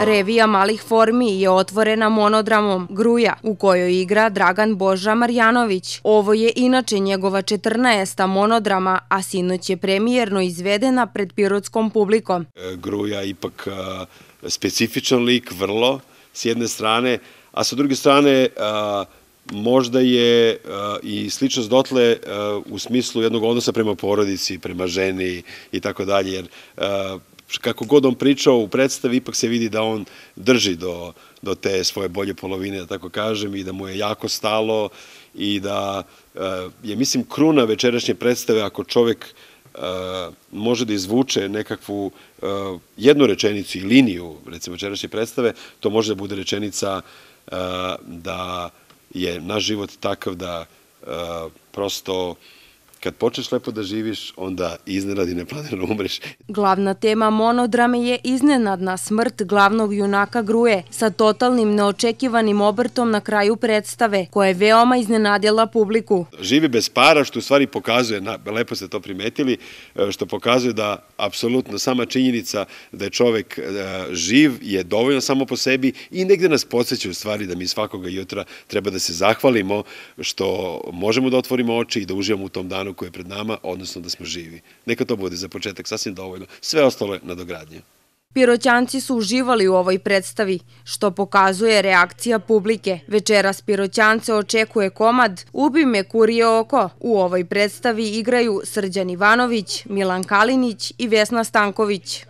Revija malih formi je otvorena monodramom Gruja, u kojoj igra Dragan Boža Marjanović. Ovo je inače njegova 14. monodrama, a sinoć je premijerno izvedena pred pirotskom publikom. E, Gruja ipak e, specifičan lik, vrlo, s jedne strane, a sa druge strane e, možda je i sličnost dotle u smislu jednog odnosa prema porodici, prema ženi i tako dalje, jer kako god on pričao u predstavi, ipak se vidi da on drži do, do te svoje bolje polovine, da tako kažem, i da mu je jako stalo i da eh, je, mislim, kruna večerašnje predstave, ako čovek eh, može da izvuče nekakvu eh, jednu rečenicu i liniju, recimo večerašnje predstave, to može da bude rečenica da je naš život takav da prosto kad počneš lepo da živiš, onda iznenad i neplanirano da umreš. Glavna tema monodrame je iznenadna smrt glavnog junaka Gruje sa totalnim neočekivanim obrtom na kraju predstave, koja je veoma iznenadila publiku. Živi bez para, što u stvari pokazuje, lepo ste to primetili, e, što pokazuje da apsolutno sama činjenica da je čovek e, živ je dovoljno samo po sebi i negde nas podsjeća u stvari da mi svakoga jutra treba da se zahvalimo što možemo da otvorimo oči i da uživamo u tom danu koje je pred nama, odnosno da smo živi. Neka to bude za početak sasvim dovoljno, sve ostalo je nadogradnje. Piroćanci su uživali u ovoj predstavi, što pokazuje reakcija publike. Večeras Piroćance očekuje komad Ubi me kurije oko. U ovoj predstavi igraju Srđan Ivanović, Milan Kalinić i Vesna Stanković.